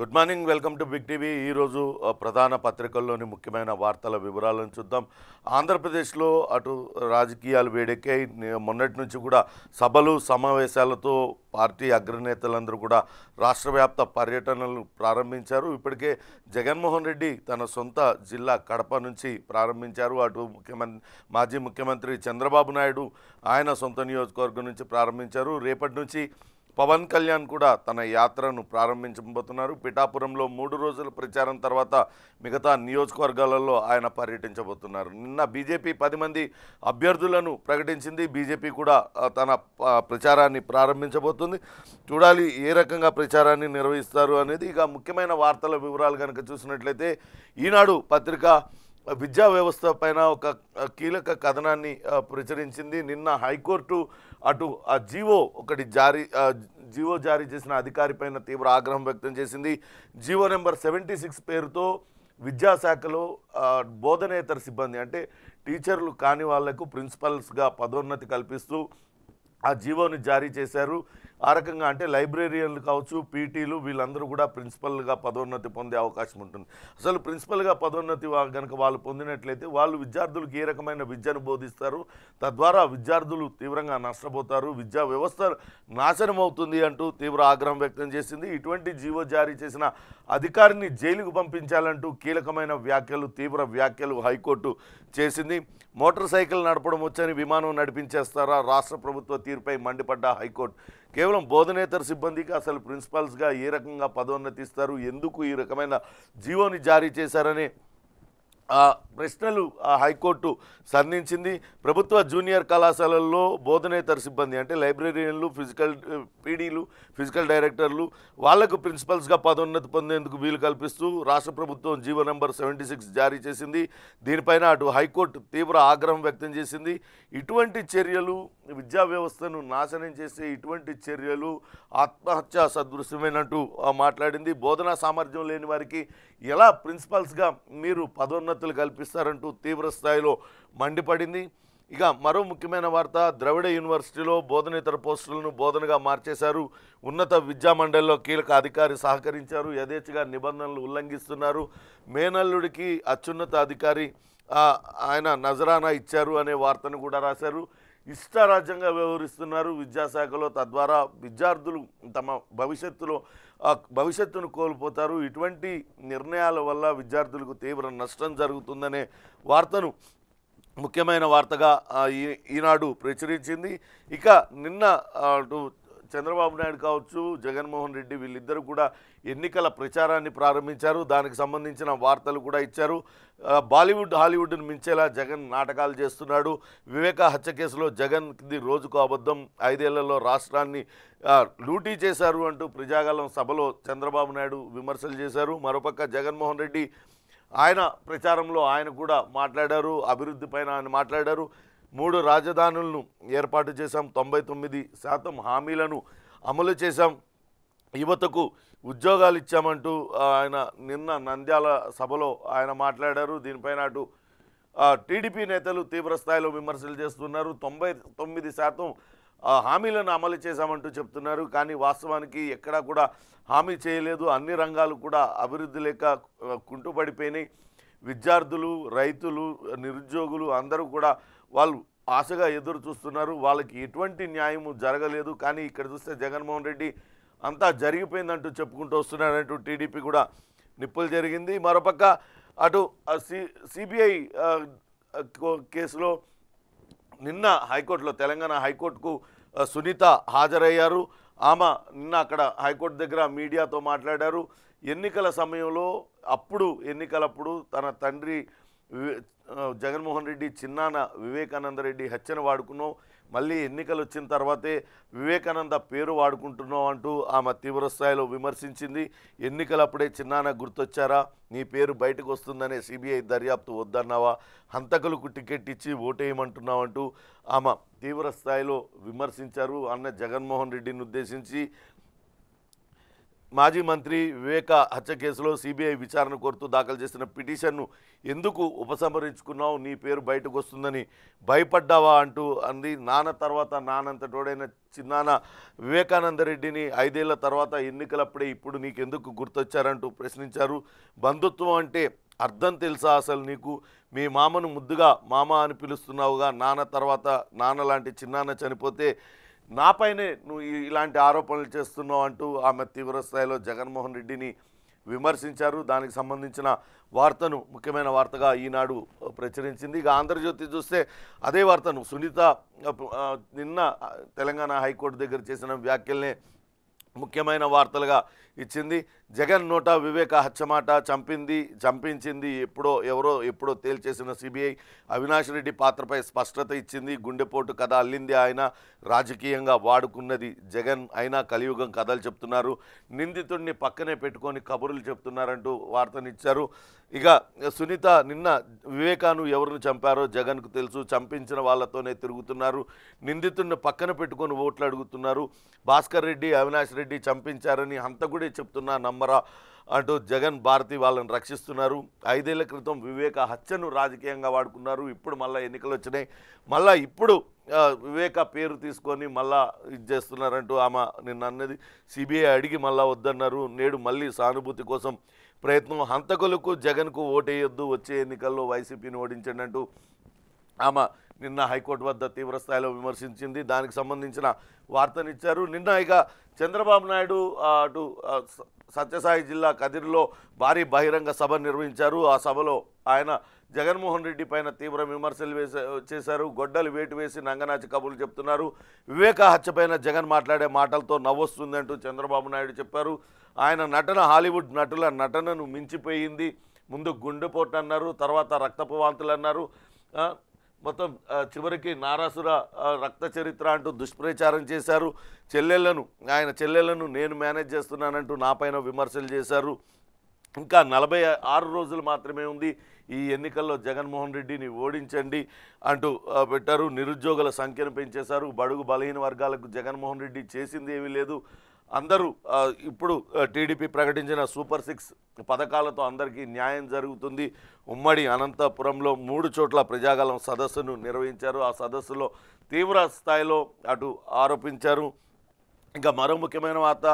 good morning welcome to Big TV ఈరోజు ప్రధాన పత్రికల్లోని ముఖ్యమైన వార్తల వివరాలను చూద్దాం ఆంధ్రప్రదేశ్లో అటు రాజకీయాలు వేడెక్కాయి మొన్నటి నుంచి కూడా సభలు సమావేశాలతో పార్టీ అగ్రనేతలందరూ కూడా రాష్ట్రవ్యాప్త పర్యటనలు ప్రారంభించారు ఇప్పటికే జగన్మోహన్ రెడ్డి తన సొంత జిల్లా కడప నుంచి ప్రారంభించారు అటు ముఖ్యమంత్రి మాజీ ముఖ్యమంత్రి చంద్రబాబు నాయుడు ఆయన సొంత నియోజకవర్గం నుంచి ప్రారంభించారు రేపటి నుంచి పవన్ కళ్యాణ్ కూడా తన యాత్రను ప్రారంభించబోతున్నారు పిఠాపురంలో మూడు రోజుల ప్రచారం తర్వాత మిగతా నియోజకవర్గాలలో ఆయన పర్యటించబోతున్నారు నిన్న బీజేపీ పది మంది అభ్యర్థులను ప్రకటించింది బీజేపీ కూడా తన ప్రచారాన్ని ప్రారంభించబోతుంది చూడాలి ఏ రకంగా ప్రచారాన్ని నిర్వహిస్తారు అనేది ఇక ముఖ్యమైన వార్తల వివరాలు కనుక చూసినట్లయితే ఈనాడు పత్రిక విద్యా వ్యవస్థ పైన ఒక కీలక కథనాన్ని ప్రచురించింది నిన్న హైకోర్టు అటు ఆ జీవో ఒకటి జారీ జీవో జారీ చేసిన అధికారి పైన తీవ్ర ఆగ్రహం వ్యక్తం చేసింది జీవో నెంబర్ సెవెంటీ సిక్స్ పేరుతో విద్యాశాఖలో బోధనేతర సిబ్బంది అంటే టీచర్లు కాని వాళ్లకు ప్రిన్సిపల్స్గా పదోన్నతి కల్పిస్తూ ఆ జీవోని జారీ చేశారు ఆ రకంగా అంటే లైబ్రేరియన్లు కావచ్చు పీటీలు వీళ్ళందరూ కూడా ప్రిన్సిపల్గా పదోన్నతి పొందే అవకాశం ఉంటుంది అసలు ప్రిన్సిపల్గా పదోన్నతి కనుక వాళ్ళు పొందినట్లయితే వాళ్ళు విద్యార్థులకు ఏ రకమైన విద్యను బోధిస్తారు తద్వారా విద్యార్థులు తీవ్రంగా నష్టపోతారు విద్యా వ్యవస్థ నాశనం అవుతుంది అంటూ తీవ్ర ఆగ్రహం వ్యక్తం చేసింది ఇటువంటి జీవో జారీ చేసిన అధికారిని జైలుకు పంపించాలంటూ కీలకమైన వ్యాఖ్యలు తీవ్ర వ్యాఖ్యలు హైకోర్టు చేసింది మోటార్ సైకిల్ నడపడం వచ్చని విమానం నడిపించేస్తారా రాష్ట్ర ప్రభుత్వ తీరుపై మండిపడ్డ హైకోర్టు కేవలం బోధనేతర సిబ్బందికి అసలు ప్రిన్సిపాల్స్గా ఏ రకంగా పదోన్నతి ఇస్తారు ఎందుకు ఈ రకమైన జీవోని జారీ చేశారని ప్రశ్నలు ఆ హైకోర్టు సంధించింది ప్రభుత్వ జూనియర్ కళాశాలల్లో బోధనేతర సిబ్బంది అంటే లైబ్రరీలు ఫిజికల్ పీడీలు ఫిజికల్ డైరెక్టర్లు వాళ్లకు ప్రిన్సిపల్స్గా పదోన్నతి పొందేందుకు వీలు కల్పిస్తూ రాష్ట్ర ప్రభుత్వం జీవో నెంబర్ సెవెంటీ జారీ చేసింది దీనిపైన అటు హైకోర్టు తీవ్ర ఆగ్రహం వ్యక్తం చేసింది ఇటువంటి చర్యలు విద్యా వ్యవస్థను నాశనం చేసే ఇటువంటి చర్యలు ఆత్మహత్య సదృశ్యమైనట్టు మాట్లాడింది బోధనా సామర్థ్యం లేని వారికి ఎలా ప్రిన్సిపల్స్గా మీరు పదోన్నతి మద్దతులు కల్పిస్తారంటూ తీవ్రస్థాయిలో మండిపడింది ఇక మరో ముఖ్యమైన వార్త ద్రవిడ యూనివర్సిటీలో బోధనేతర పోస్టులను బోధనగా మార్చేశారు ఉన్నత విద్యామండలిలో కీలక అధికారి సహకరించారు యథేచ్ఛగా నిబంధనలు ఉల్లంఘిస్తున్నారు మేనల్లుడికి అత్యున్నత అధికారి ఆయన నజరానా ఇచ్చారు అనే వార్తను కూడా రాశారు ఇష్టారాజ్యంగా వ్యవహరిస్తున్నారు విద్యాశాఖలో తద్వారా విద్యార్థులు తమ భవిష్యత్తులో భవిష్యత్తును కోల్పోతారు ఇటువంటి నిర్ణయాల వల్ల విద్యార్థులకు తీవ్ర నష్టం జరుగుతుందనే వార్తను ముఖ్యమైన వార్తగా ఈనాడు ప్రచురించింది ఇక నిన్న చంద్రబాబు నాయుడు కావచ్చు జగన్మోహన్ రెడ్డి వీళ్ళిద్దరూ కూడా ఎన్నికల ప్రచారాన్ని ప్రారంభించారు దానికి సంబంధించిన వార్తలు కూడా ఇచ్చారు బాలీవుడ్ హాలీవుడ్ను మించేలా జగన్ నాటకాలు చేస్తున్నాడు వివేక హత్య కేసులో జగన్కి రోజుకు అబద్ధం ఐదేళ్లలో రాష్ట్రాన్ని లూటీ చేశారు అంటూ ప్రజాగలం సభలో చంద్రబాబు నాయుడు విమర్శలు చేశారు మరోపక్క జగన్మోహన్ రెడ్డి ఆయన ప్రచారంలో ఆయన కూడా మాట్లాడారు అభివృద్ధి పైన ఆయన మాట్లాడారు మూడు రాజధానులను ఏర్పాటు చేశాం తొంభై తొమ్మిది శాతం హామీలను అమలు చేశాం యువతకు ఉద్యోగాలు ఇచ్చామంటూ ఆయన నిన్న నంద్యాల సభలో ఆయన మాట్లాడారు దీనిపైన అటు టీడీపీ నేతలు తీవ్రస్థాయిలో విమర్శలు చేస్తున్నారు తొంభై తొమ్మిది శాతం హామీలను అమలు చేశామంటూ చెప్తున్నారు కానీ వాస్తవానికి ఎక్కడా కూడా హామీ చేయలేదు అన్ని రంగాలు కూడా అభివృద్ధి లేక కుంటుపడిపోయినాయి విద్యార్థులు రైతులు నిరుద్యోగులు అందరూ కూడా వాళ్ళు ఆశగా ఎదురు చూస్తున్నారు వాళ్ళకి ఎటువంటి న్యాయము జరగలేదు కానీ ఇక్కడ చూస్తే జగన్మోహన్ రెడ్డి అంతా జరిగిపోయిందంటూ చెప్పుకుంటూ వస్తున్నారంటూ టీడీపీ కూడా నిప్పులు జరిగింది మరోపక్క అటు సిబిఐ కేసులో నిన్న హైకోర్టులో తెలంగాణ హైకోర్టుకు సునీత హాజరయ్యారు ఆమె నిన్న అక్కడ హైకోర్టు దగ్గర మీడియాతో మాట్లాడారు ఎన్నికల సమయంలో అప్పుడు ఎన్నికలప్పుడు తన తండ్రి జగన్మోహన్ రెడ్డి చిన్నాన వివేకానంద రెడ్డి హత్యను వాడుకున్నావు మళ్ళీ ఎన్నికలు వచ్చిన తర్వాతే వివేకానంద పేరు వాడుకుంటున్నావు అంటూ ఆమె తీవ్రస్థాయిలో విమర్శించింది ఎన్నికలప్పుడే చిన్నాన గుర్తొచ్చారా నీ పేరు బయటకు వస్తుందనే సిబిఐ దర్యాప్తు వద్దన్నావా హంతకులకు టికెట్ ఇచ్చి ఓటేయమంటున్నావు అంటూ ఆమె తీవ్రస్థాయిలో విమర్శించారు అన్న జగన్మోహన్ రెడ్డిని ఉద్దేశించి మాజీ మంత్రి వివేక హత్య కేసులో సిబిఐ విచారణ కోరుతూ దాఖలు చేసిన పిటిషన్ను ఎందుకు ఉపసంహరించుకున్నావు నీ పేరు బయటకు వస్తుందని భయపడ్డావా అంటూ అంది నాన్న తర్వాత నాన్నంతటోడైన చిన్నాన్న వివేకానందరెడ్డిని ఐదేళ్ల తర్వాత ఎన్నికలప్పుడే ఇప్పుడు నీకెందుకు గుర్తొచ్చారంటూ ప్రశ్నించారు బంధుత్వం అంటే అర్థం తెలుసా అసలు నీకు మీ మామను ముద్దుగా మామ అని పిలుస్తున్నావుగా నాన్న తర్వాత నాన్న లాంటి చిన్నాన్న చనిపోతే నాపైనే నువ్వు ఇలాంటి ఆరోపణలు చేస్తున్నావు అంటూ ఆమె తీవ్రస్థాయిలో జగన్మోహన్ రెడ్డిని విమర్శించారు దానికి సంబంధించిన వార్తను ముఖ్యమైన వార్తగా ఈనాడు ప్రచురించింది ఇక ఆంధ్రజ్యోతి చూస్తే అదే వార్తను సునీత నిన్న తెలంగాణ హైకోర్టు దగ్గర చేసిన వ్యాఖ్యలనే ముఖ్యమైన వార్తలుగా ఇచ్చింది జగన్ నోటా వివేక హత్యమాట చంపింది చంపించింది ఎప్పుడో ఎవరో ఎప్పుడో తేల్చేసిన సిబిఐ అవినాష్ రెడ్డి పాత్రపై స్పష్టత ఇచ్చింది గుండెపోటు కథ అల్లింది ఆయన రాజకీయంగా వాడుకున్నది జగన్ అయినా కలియుగం కథలు చెప్తున్నారు నిందితుడిని పక్కనే పెట్టుకొని కబుర్లు చెప్తున్నారంటూ వార్తనిచ్చారు ఇక సునీత నిన్న వివేకాను ఎవరిని చంపారో జగన్కు తెలుసు చంపించిన వాళ్ళతోనే తిరుగుతున్నారు నిందితుడిని పక్కన పెట్టుకొని ఓట్లు అడుగుతున్నారు భాస్కర్ రెడ్డి అవినాష్ రెడ్డి చంపించారని హంతకుడి చెప్తున్నా నమ్మరా అంటూ జగన్ భారతి వాళ్ళని రక్షిస్తున్నారు ఐదేళ్ల క్రితం వివేక హత్యను రాజకీయంగా వాడుకున్నారు ఇప్పుడు మళ్ళీ ఎన్నికలు వచ్చినాయి మళ్ళీ ఇప్పుడు వివేక పేరు తీసుకొని మళ్ళా ఇది చేస్తున్నారంటూ ఆమె నిన్న అన్నది సిబిఐ అడిగి మళ్ళా వద్దన్నారు నేడు మళ్ళీ సానుభూతి కోసం ప్రయత్నం హంతకులకు జగన్కు ఓటేయొద్దు వచ్చే ఎన్నికల్లో వైసీపీని ఓడించండి అంటూ ఆమె నిన్న హైకోర్టు వద్ద తీవ్రస్థాయిలో విమర్శించింది దానికి సంబంధించిన వార్తనిచ్చారు నిన్న ఇక చంద్రబాబు నాయుడు అటు సత్యసాయి జిల్లా కదిరిలో భారీ బహిరంగ సభ నిర్వహించారు ఆ సభలో ఆయన జగన్మోహన్ రెడ్డి పైన తీవ్ర విమర్శలు వేసే చేశారు గొడ్డలు వేటు వేసి నంగనాచి కబులు చెప్తున్నారు వివేక పైన జగన్ మాట్లాడే మాటలతో నవ్వొస్తుందంటూ చంద్రబాబు నాయుడు చెప్పారు ఆయన నటన హాలీవుడ్ నటుల నటనను మించిపోయింది ముందు గుండెపోటు అన్నారు తర్వాత రక్తపు వాంతులు అన్నారు మొత్తం చివరికి నారాసుర రక్త చరిత్ర అంటూ దుష్ప్రచారం చేశారు చెల్లెళ్లను ఆయన చెల్లెళ్లను నేను మేనేజ్ చేస్తున్నానంటూ నాపైన విమర్శలు చేశారు ఇంకా నలభై ఆరు రోజులు మాత్రమే ఉంది ఈ ఎన్నికల్లో జగన్మోహన్ రెడ్డిని ఓడించండి అంటూ పెట్టారు నిరుద్యోగుల సంఖ్యను పెంచేశారు బడుగు బలహీన వర్గాలకు జగన్మోహన్ రెడ్డి చేసింది ఏమీ లేదు అందరూ ఇప్పుడు టీడీపీ ప్రకటించిన సూపర్ సిక్స్ పథకాలతో అందరికీ న్యాయం జరుగుతుంది ఉమ్మడి అనంతపురంలో మూడు చోట్ల ప్రజాగలం సదస్సును నిర్వహించారు ఆ సదస్సులో తీవ్ర స్థాయిలో అటు ఆరోపించారు ఇంకా మరో ముఖ్యమైన వార్త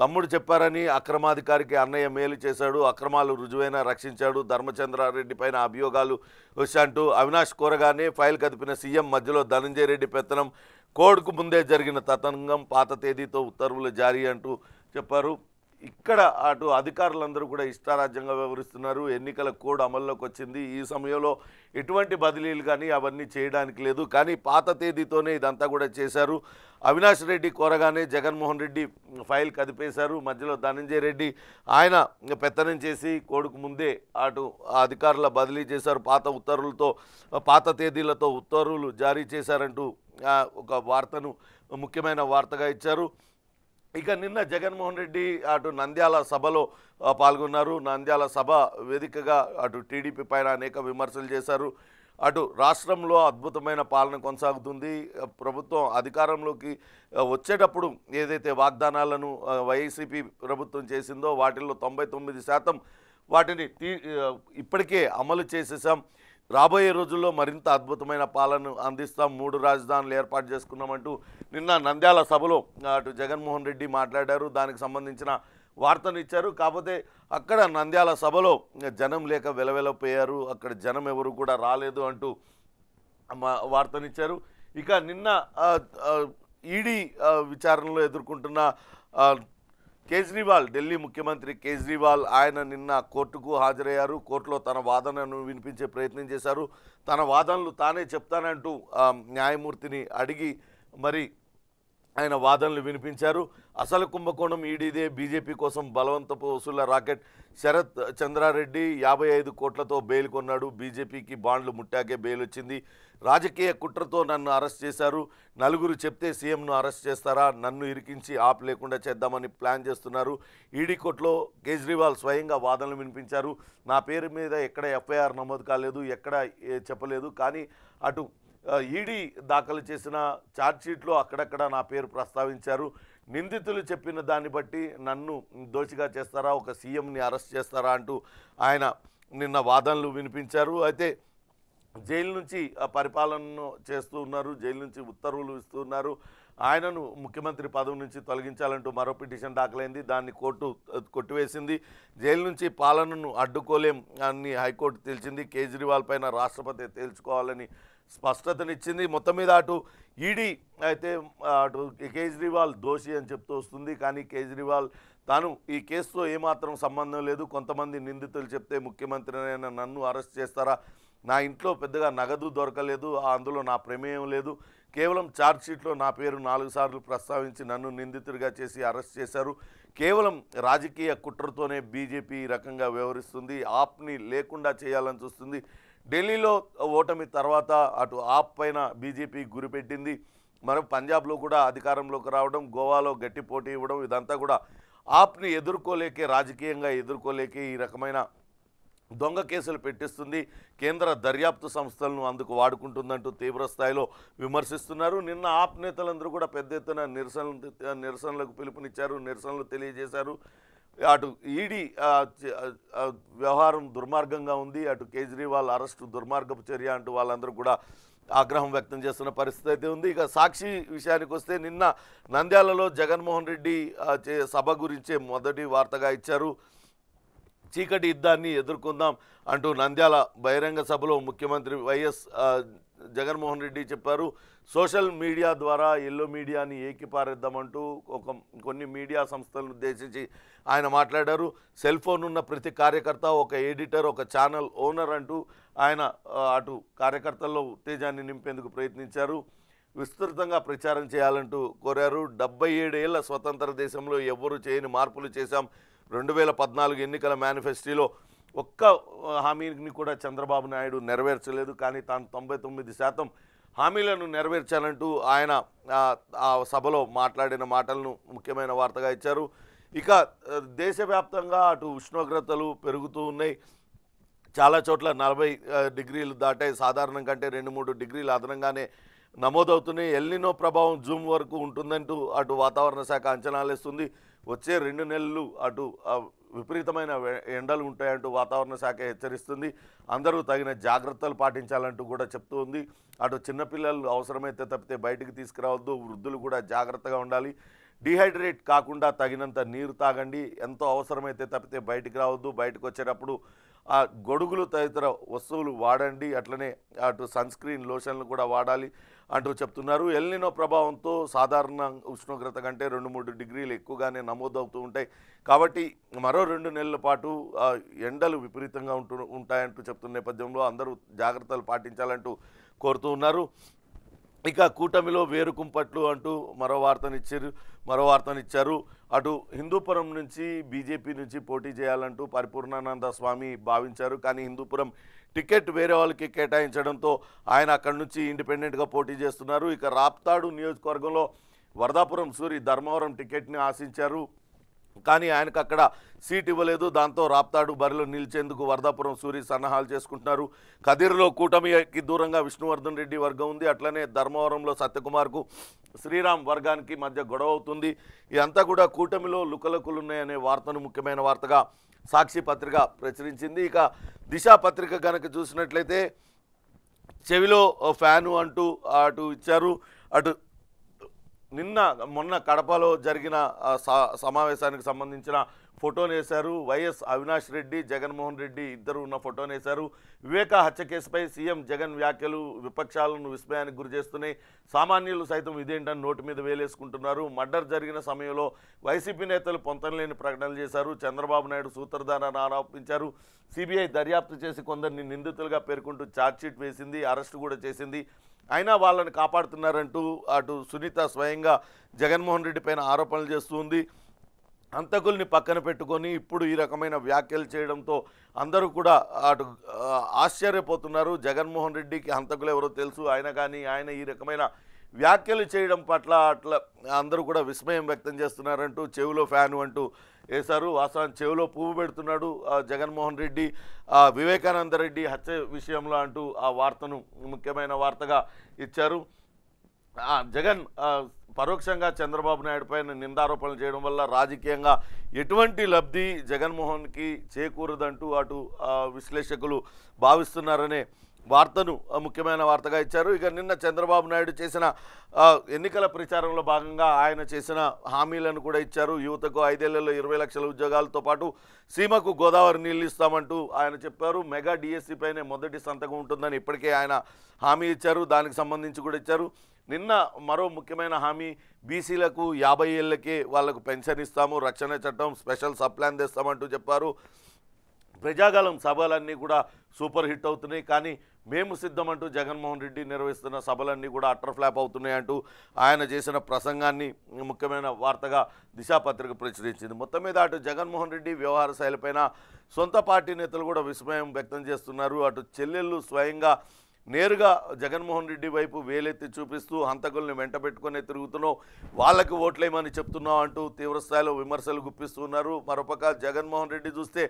తమ్ముడు చెప్పారని అక్రమాధికారికి అన్నయ్య మేలు చేశాడు అక్రమాలు రుజువైన రక్షించాడు ధర్మచంద్రారెడ్డి పైన అభియోగాలు వచ్చాంటూ అవినాష్ కోరగానే ఫైల్ కదిపిన సీఎం మధ్యలో ధనంజయ రెడ్డి పెత్తనం కోడ్కు ముందే జరిగిన తతంగం పాత తేదీతో ఉత్తర్వులు జారీ అంటూ చెప్పారు ఇక్కడ అటు అధికారులందరూ కూడా ఇష్టారాజ్యంగా వ్యవహరిస్తున్నారు ఎన్నికల కోడ్ అమల్లోకి వచ్చింది ఈ సమయంలో ఎటువంటి బదిలీలు కానీ అవన్నీ చేయడానికి లేదు కానీ పాత తేదీతోనే ఇదంతా కూడా చేశారు అవినాష్ రెడ్డి కోరగానే జగన్మోహన్ రెడ్డి ఫైల్ కదిపేశారు మధ్యలో ధనంజయ రెడ్డి ఆయన పెత్తనం చేసి కోడుకు ముందే అటు అధికారుల బదిలీ చేశారు పాత ఉత్తర్వులతో పాత తేదీలతో ఉత్తర్వులు జారీ చేశారంటూ ఒక వార్తను ముఖ్యమైన వార్తగా ఇచ్చారు ఇక నిన్న జగన్మోహన్ రెడ్డి అటు నంద్యాల సభలో పాల్గొన్నారు నంద్యాల సభ వేదికగా అటు టీడీపీ పైన అనేక విమర్శలు చేశారు అటు రాష్ట్రంలో అద్భుతమైన పాలన కొనసాగుతుంది ప్రభుత్వం అధికారంలోకి వచ్చేటప్పుడు ఏదైతే వాగ్దానాలను వైసీపీ ప్రభుత్వం చేసిందో వాటిల్లో తొంభై వాటిని ఇప్పటికే అమలు చేసేసాం రాబోయే రోజుల్లో మరింత అద్భుతమైన పాలన అందిస్తాం మూడు రాజధానులు ఏర్పాటు చేసుకున్నామంటూ నిన్న నంద్యాల సభలో అటు జగన్మోహన్ రెడ్డి మాట్లాడారు దానికి సంబంధించిన వార్తను ఇచ్చారు కాకపోతే అక్కడ నంద్యాల సభలో జనం లేక వెలవెలపోయారు అక్కడ జనం ఎవరు కూడా రాలేదు అంటూ వార్తనిచ్చారు ఇక నిన్న ఈడీ విచారణలో ఎదుర్కొంటున్న కేజ్రీవాల్ ఢిల్లీ ముఖ్యమంత్రి కేజ్రీవాల్ ఆయన నిన్న కోర్టుకు హాజరయ్యారు కోర్టులో తన వాదనను వినిపించే ప్రయత్నం చేశారు తన వాదనలు తానే చెప్తానంటూ న్యాయమూర్తిని అడిగి మరి ఆయన వాదనలు వినిపించారు అసలు కుంభకోణం ఈడీదే బీజేపీ కోసం బలవంతపు వసూళ్ల రాకెట్ శరత్ చంద్రారెడ్డి యాభై ఐదు కోట్లతో బెయిల్ కొన్నాడు బీజేపీకి బాండ్లు ముట్టాకే బెయిల్ వచ్చింది రాజకీయ కుట్రతో నన్ను అరెస్ట్ చేశారు నలుగురు చెప్తే సీఎంను అరెస్ట్ చేస్తారా నన్ను ఇరికించి ఆప్ లేకుండా చేద్దామని ప్లాన్ చేస్తున్నారు ఈడీ కోర్టులో కేజ్రీవాల్ స్వయంగా వాదనలు వినిపించారు నా పేరు మీద ఎక్కడ ఎఫ్ఐఆర్ నమోదు కాలేదు ఎక్కడ చెప్పలేదు కానీ అటు ఈడీ దాఖలు చేసిన ఛార్జ్షీట్లో అక్కడక్కడ నా పేరు ప్రస్తావించారు నిందితులు చెప్పిన దాన్ని బట్టి నన్ను దోషిగా చేస్తారా ఒక సీఎంని అరెస్ట్ చేస్తారా అంటూ ఆయన నిన్న వాదనలు వినిపించారు అయితే జైలు నుంచి పరిపాలన చేస్తూ ఉన్నారు జైలు నుంచి ఉత్తర్వులు ఇస్తున్నారు ఆయనను ముఖ్యమంత్రి పదవి నుంచి తొలగించాలంటూ మరో పిటిషన్ దాఖలైంది దాన్ని కోర్టు కొట్టివేసింది జైలు నుంచి పాలనను అడ్డుకోలేం అని హైకోర్టు తేల్చింది కేజ్రీవాల్ పైన రాష్ట్రపతి తేల్చుకోవాలని స్పష్టతనిచ్చింది మొత్తం మీద అటు ఈడీ e అయితే అటు కేజ్రీవాల్ దోషి అని చెప్తూ వస్తుంది కానీ కేజ్రీవాల్ తాను ఈ కేసుతో ఏమాత్రం సంబంధం లేదు కొంతమంది నిందితులు చెప్తే ముఖ్యమంత్రినైనా నన్ను అరెస్ట్ చేస్తారా నా ఇంట్లో పెద్దగా నగదు దొరకలేదు అందులో నా ప్రమేయం లేదు కేవలం ఛార్జ్షీట్లో నా పేరు నాలుగు సార్లు ప్రస్తావించి నన్ను నిందితుడిగా చేసి అరెస్ట్ చేశారు కేవలం రాజకీయ కుట్రతోనే బీజేపీ రకంగా వ్యవహరిస్తుంది ఆప్ని లేకుండా చేయాలని చూస్తుంది ఢిల్లీలో ఓటమి తర్వాత అటు ఆప్ పైన బీజేపీ గురిపెట్టింది మనం పంజాబ్లో కూడా అధికారంలోకి రావడం గోవాలో గట్టి పోటీ ఇవ్వడం ఇదంతా కూడా ఆప్ని ఎదుర్కోలేకే రాజకీయంగా ఎదుర్కోలేకే ఈ రకమైన దొంగ కేసులు పెట్టిస్తుంది కేంద్ర దర్యాప్తు సంస్థలను అందుకు వాడుకుంటుందంటూ తీవ్రస్థాయిలో విమర్శిస్తున్నారు నిన్న ఆప్ నేతలందరూ కూడా పెద్ద ఎత్తున నిరసన నిరసనలకు పిలుపునిచ్చారు నిరసనలు తెలియజేశారు అటు ఈడీ వ్యవహారం దుర్మార్గంగా ఉంది అటు కేజ్రీవాల్ అరెస్టు దుర్మార్గపు చర్య అంటూ వాళ్ళందరూ కూడా ఆగ్రహం వ్యక్తం చేస్తున్న పరిస్థితి అయితే ఉంది ఇక సాక్షి విషయానికి వస్తే నిన్న నంద్యాలలో జగన్మోహన్ రెడ్డి సభ గురించే మొదటి వార్తగా ఇచ్చారు చీకటి యుద్ధాన్ని ఎదుర్కొందాం అంటూ నంద్యాల బహిరంగ సభలో ముఖ్యమంత్రి వైఎస్ జగన్మోహన్ రెడ్డి చెప్పారు సోషల్ మీడియా ద్వారా ఎల్లో మీడియాని ఏకిపారేద్దామంటూ ఒక కొన్ని మీడియా సంస్థలను ఉద్దేశించి ఆయన మాట్లాడారు సెల్ ఫోన్ ఉన్న ప్రతి కార్యకర్త ఒక ఎడిటర్ ఒక ఛానల్ ఓనర్ అంటూ ఆయన అటు కార్యకర్తల్లో ఉత్తేజాన్ని నింపేందుకు ప్రయత్నించారు విస్తృతంగా ప్రచారం చేయాలంటూ కోరారు డెబ్బై ఏడేళ్ల స్వతంత్ర దేశంలో ఎవ్వరూ చేయని మార్పులు చేశాం రెండు వేల పద్నాలుగు ఎన్నికల మేనిఫెస్టోలో ఒక్క హామీని కూడా చంద్రబాబు నాయుడు నెరవేర్చలేదు కానీ తాను తొంభై తొమ్మిది శాతం హామీలను నెరవేర్చాలంటూ ఆయన ఆ సభలో మాట్లాడిన మాటలను ముఖ్యమైన వార్తగా ఇచ్చారు ఇక దేశవ్యాప్తంగా అటు ఉష్ణోగ్రతలు పెరుగుతూ ఉన్నాయి చాలా చోట్ల నలభై డిగ్రీలు దాటాయి సాధారణం కంటే రెండు మూడు డిగ్రీలు అదనంగానే నమోదవుతున్నాయి ఎల్నినో ప్రభావం జూమ్ వరకు ఉంటుందంటూ అటు వాతావరణ శాఖ అంచనాలేస్తుంది వచ్చే రెండు నెలలు అటు విపరీతమైన ఎండలు ఉంటాయంటూ వాతావరణ శాఖ హెచ్చరిస్తుంది అందరూ తగిన జాగ్రత్తలు పాటించాలంటూ కూడా చెప్తూ ఉంది అటు చిన్నపిల్లలు అవసరమైతే తప్పితే బయటికి తీసుకురావద్దు వృద్ధులు కూడా జాగ్రత్తగా ఉండాలి డిహైడ్రేట్ కాకుండా తగినంత నీరు తాగండి ఎంతో అవసరమైతే తప్పితే బయటికి రావద్దు బయటకు వచ్చేటప్పుడు ఆ గొడుగులు తదితర వస్తువులు వాడండి అట్లనే అటు సన్ స్క్రీన్ లోషన్లు కూడా వాడాలి అంటూ చెప్తున్నారు ఎల్నినో ప్రభావంతో సాధారణ ఉష్ణోగ్రత కంటే రెండు మూడు డిగ్రీలు ఎక్కువగానే నమోదవుతూ ఉంటాయి కాబట్టి మరో రెండు నెలల పాటు ఎండలు విపరీతంగా ఉంటు ఉంటాయంటూ చెప్తున్న నేపథ్యంలో అందరూ జాగ్రత్తలు పాటించాలంటూ కోరుతూ ఉన్నారు ఇక కూటమిలో వేరుకుంపట్లు అంటూ మరో వార్తనిచ్చారు మరో వార్తనిచ్చారు అటు హిందూపురం నుంచి బీజేపీ నుంచి పోటీ చేయాలంటూ పరిపూర్ణానంద స్వామి భావించారు కానీ హిందూపురం టికెట్ వేరే వాళ్ళకి కేటాయించడంతో ఆయన అక్కడి నుంచి ఇండిపెండెంట్గా పోటీ చేస్తున్నారు ఇక రాప్తాడు నియోజకవర్గంలో వరదాపురం సూరి ధర్మవరం టికెట్ని ఆశించారు కానీ ఆయనకు అక్కడ సీట్ ఇవ్వలేదు దాంతో రాప్తాడు బరిలో నిలిచేందుకు వరదాపురం సూరి సన్నాహాలు చేసుకుంటున్నారు కదిరిలో కూటమికి దూరంగా విష్ణువర్ధన్ రెడ్డి వర్గం ఉంది అట్లనే ధర్మవరంలో సత్యకుమార్కు శ్రీరామ్ వర్గానికి మధ్య గొడవ అవుతుంది ఇదంతా కూడా కూటమిలో ఉన్నాయనే వార్తను ముఖ్యమైన వార్తగా సాక్షి పత్రిక ప్రచురించింది ఇక దిశ పత్రిక కనుక చూసినట్లయితే చెవిలో ఫ్యాను అంటూ అటు ఇచ్చారు అటు నిన్న మొన్న కడపలో జరిగిన సమావేశానికి సంబంధించిన ఫోటోను వేశారు వైఎస్ అవినాష్ రెడ్డి జగన్మోహన్ రెడ్డి ఇద్దరు ఉన్న ఫోటోను వేశారు వివేక హత్య కేసుపై సీఎం జగన్ వ్యాఖ్యలు విపక్షాలను విస్మయానికి గురి చేస్తున్నాయి సామాన్యులు సైతం ఇదేంటని నోటు మీద వేలేసుకుంటున్నారు మర్డర్ జరిగిన సమయంలో వైసీపీ నేతలు పొంతనలేని ప్రకటనలు చేశారు చంద్రబాబు నాయుడు సూత్రధారాన్ని ఆరోపించారు సిబిఐ దర్యాప్తు చేసి కొందరిని నిందితులుగా పేర్కొంటూ ఛార్జ్షీట్ వేసింది అరెస్టు కూడా చేసింది అయినా వాళ్ళని కాపాడుతున్నారంటూ అటు సునీత స్వయంగా జగన్మోహన్ రెడ్డి పైన ఆరోపణలు చేస్తుంది అంతకుల్ని పక్కన పెట్టుకొని ఇప్పుడు ఈ రకమైన వ్యాఖ్యలు చేయడంతో అందరూ కూడా అటు ఆశ్చర్యపోతున్నారు జగన్మోహన్ రెడ్డికి హంతకులు ఎవరో తెలుసు ఆయన కానీ ఆయన ఈ రకమైన వ్యాఖ్యలు చేయడం పట్ల అట్లా అందరూ కూడా విస్మయం వ్యక్తం చేస్తున్నారంటూ చెవిలో ఫ్యాను అంటూ వేశారు వాస్తవాన్ని చెవిలో పువ్వు పెడుతున్నాడు జగన్మోహన్ రెడ్డి వివేకానంద రెడ్డి హత్య విషయంలో అంటూ ఆ వార్తను ముఖ్యమైన వార్తగా ఇచ్చారు జగన్ పరోక్షంగా చంద్రబాబు నాయుడు పైన నిందారోపణలు చేయడం వల్ల రాజకీయంగా ఎటువంటి లబ్ధి జగన్మోహన్కి చేకూరదంటూ అటు విశ్లేషకులు భావిస్తున్నారనే వార్తను ముఖ్యమైన వార్తగా ఇచ్చారు ఇక నిన్న చంద్రబాబు నాయుడు చేసిన ఎన్నికల ప్రచారంలో భాగంగా ఆయన చేసిన హామీలను కూడా ఇచ్చారు యువతకు ఐదేళ్లలో ఇరవై లక్షల ఉద్యోగాలతో పాటు సీమకు గోదావరి నీళ్ళు ఇస్తామంటూ ఆయన చెప్పారు మెగా పైనే మొదటి సంతకం ఉంటుందని ఇప్పటికే ఆయన హామీ ఇచ్చారు దానికి సంబంధించి కూడా ఇచ్చారు నిన్న మరో ముఖ్యమైన హామీ బీసీలకు యాభై ఏళ్ళకే వాళ్లకు పెన్షన్ ఇస్తాము రక్షణ చట్టం స్పెషల్ సబ్ ప్లాన్ తెస్తామంటూ చెప్పారు ప్రజాగళం సభలన్నీ కూడా సూపర్ హిట్ అవుతున్నాయి కానీ మేము సిద్ధమంటూ జగన్మోహన్ రెడ్డి నిర్వహిస్తున్న సభలన్నీ కూడా అట్టర్ ఫ్లాప్ అవుతున్నాయంటూ ఆయన చేసిన ప్రసంగాన్ని ముఖ్యమైన వార్తగా దిశాపత్రిక ప్రచురించింది మొత్తం మీద అటు జగన్మోహన్ రెడ్డి వ్యవహార శైలిపైన సొంత పార్టీ నేతలు కూడా విస్మయం వ్యక్తం చేస్తున్నారు అటు చెల్లెళ్ళు స్వయంగా నేరుగా జగన్మోహన్ రెడ్డి వైపు వేలెత్తి చూపిస్తూ హంతకుల్ని వెంట పెట్టుకునే తిరుగుతున్నావు వాళ్ళకి ఓట్లేమని చెప్తున్నావు అంటూ తీవ్రస్థాయిలో విమర్శలు గుప్పిస్తున్నారు మరొక జగన్మోహన్ రెడ్డి చూస్తే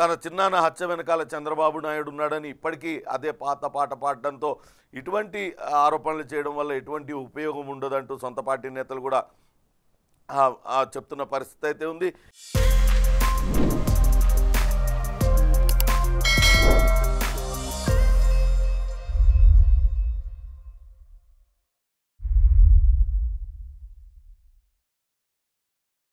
తన చిన్నాన్న హత్య వెనకాల చంద్రబాబు నాయుడు ఉన్నాడని ఇప్పటికీ అదే పాత పాట పాడడంతో ఇటువంటి ఆరోపణలు చేయడం వల్ల ఎటువంటి ఉపయోగం ఉండదంటూ సొంత పార్టీ నేతలు కూడా చెప్తున్న పరిస్థితి అయితే ఉంది